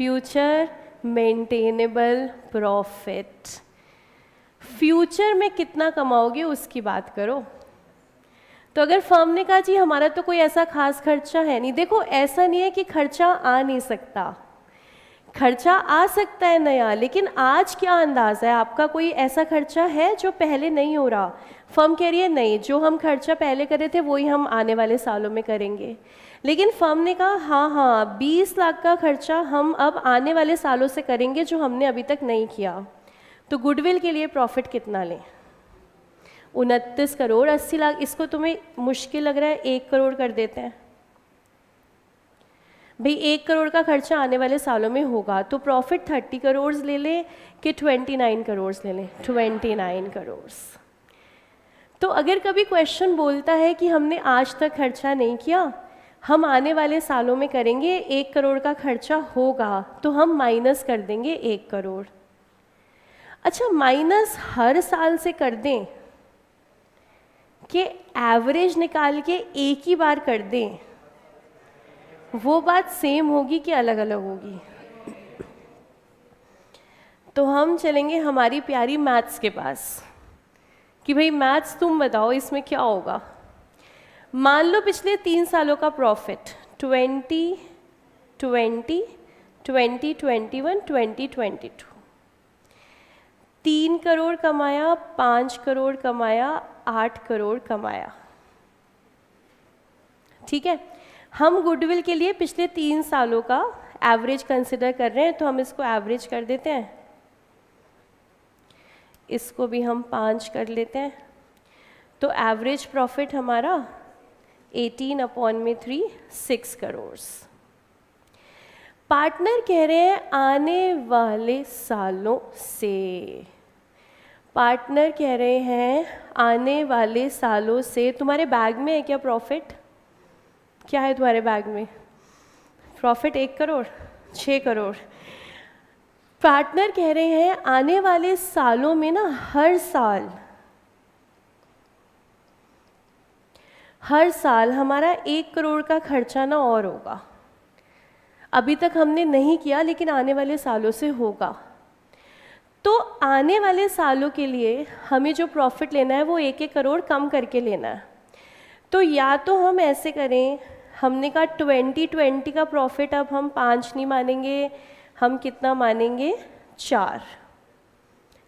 future maintainable profit future में कितना कमाओगे उसकी बात करो तो अगर फर्म ने कहा जी हमारा तो कोई ऐसा खास खर्चा है नहीं देखो ऐसा नहीं है कि खर्चा आ नहीं सकता खर्चा आ सकता है नया लेकिन आज क्या अंदाज़ है आपका कोई ऐसा खर्चा है जो पहले नहीं हो रहा फर्म कह रही है नहीं जो हम खर्चा पहले कर रहे थे वही हम आने वाले सालों में करेंगे लेकिन फर्म ने कहा हाँ हाँ 20 लाख का खर्चा हम अब आने वाले सालों से करेंगे जो हमने अभी तक नहीं किया तो गुडविल के लिए प्रॉफिट कितना लें उनतीस करोड़ अस्सी लाख इसको तुम्हें मुश्किल लग रहा है एक करोड़ कर देते हैं भाई एक करोड़ का खर्चा आने वाले सालों में होगा तो प्रॉफिट थर्टी करोड़ ले लें कि ट्वेंटी नाइन करोड़ ले लें ट्वेंटी नाइन करोड़ तो अगर कभी क्वेश्चन बोलता है कि हमने आज तक खर्चा नहीं किया हम आने वाले सालों में करेंगे एक करोड़ का खर्चा होगा तो हम माइनस कर देंगे एक करोड़ अच्छा माइनस हर साल से कर दें कि एवरेज निकाल के एक ही बार कर दें वो बात सेम होगी कि अलग अलग होगी तो हम चलेंगे हमारी प्यारी मैथ्स के पास कि भाई मैथ्स तुम बताओ इसमें क्या होगा मान लो पिछले तीन सालों का profit twenty twenty twenty twenty one twenty twenty two तीन करोड़ कमाया पाँच करोड़ कमाया आठ करोड़ कमाया ठीक है हम गुडविल के लिए पिछले तीन सालों का एवरेज कंसिडर कर रहे हैं तो हम इसको एवरेज कर देते हैं इसको भी हम पाँच कर लेते हैं तो एवरेज प्रॉफिट हमारा 18 अपॉन में थ्री सिक्स करोड़ पार्टनर कह रहे हैं आने वाले सालों से पार्टनर कह रहे हैं आने वाले सालों से तुम्हारे बैग में है क्या प्रॉफिट क्या है तुम्हारे बैग में प्रॉफिट एक करोड़ छः करोड़ पार्टनर कह रहे हैं आने वाले सालों में ना हर साल हर साल हमारा एक करोड़ का खर्चा ना और होगा अभी तक हमने नहीं किया लेकिन आने वाले सालों से होगा तो आने वाले सालों के लिए हमें जो प्रॉफिट लेना है वो एक एक करोड़ कम करके लेना है तो या तो हम ऐसे करें हमने कहा ट्वेंटी ट्वेंटी का प्रॉफिट अब हम पाँच नहीं मानेंगे हम कितना मानेंगे चार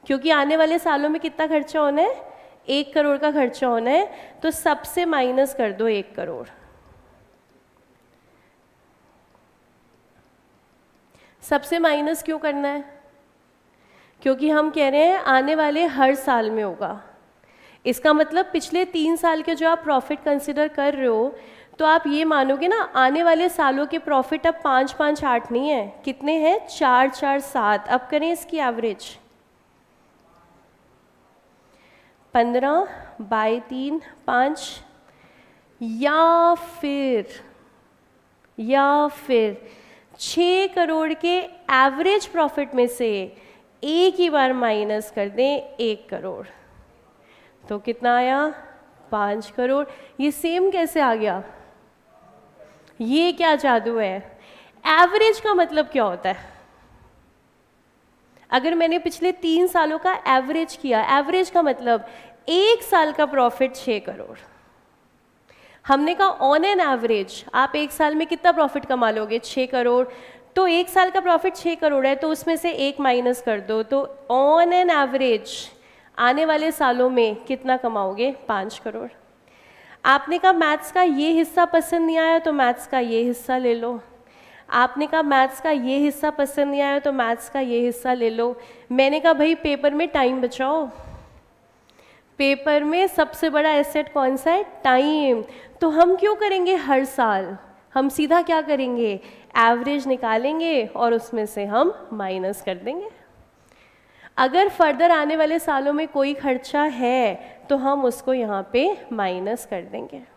क्योंकि आने वाले सालों में कितना खर्चा होना है एक करोड़ का खर्चा होना है तो सबसे माइनस कर दो एक करोड़ सबसे माइनस क्यों करना है क्योंकि हम कह रहे हैं आने वाले हर साल में होगा इसका मतलब पिछले तीन साल के जो आप प्रॉफिट कंसिडर कर रहे हो तो आप ये मानोगे ना आने वाले सालों के प्रॉफिट अब पाँच पाँच आठ नहीं है कितने हैं चार चार सात अब करें इसकी एवरेज पंद्रह बाई तीन पाँच या फिर या फिर छ करोड़ के एवरेज प्रॉफिट में से एक ही बार माइनस कर दें एक करोड़ तो कितना आया पाँच करोड़ ये सेम कैसे आ गया ये क्या जादू है एवरेज का मतलब क्या होता है अगर मैंने पिछले तीन सालों का एवरेज किया एवरेज का मतलब एक साल का प्रॉफिट छः करोड़ हमने कहा ऑन एन एवरेज आप एक साल में कितना प्रॉफिट कमा लोगे छः करोड़ तो एक साल का प्रॉफिट छः करोड़ है तो उसमें से एक माइनस कर दो तो ऑन एन एवरेज आने वाले सालों में कितना कमाओगे पाँच करोड़ आपने कहा मैथ्स का ये हिस्सा पसंद नहीं आया तो मैथ्स का ये हिस्सा ले लो आपने कहा मैथ्स का ये हिस्सा पसंद नहीं आया तो मैथ्स का ये हिस्सा ले लो मैंने कहा भाई पेपर में टाइम बचाओ पेपर में सबसे बड़ा एसेट कौन सा है टाइम तो हम क्यों करेंगे हर साल हम सीधा क्या करेंगे एवरेज निकालेंगे और उसमें से हम माइनस कर देंगे अगर फर्दर आने वाले सालों में कोई खर्चा है तो हम उसको यहाँ पे माइनस कर देंगे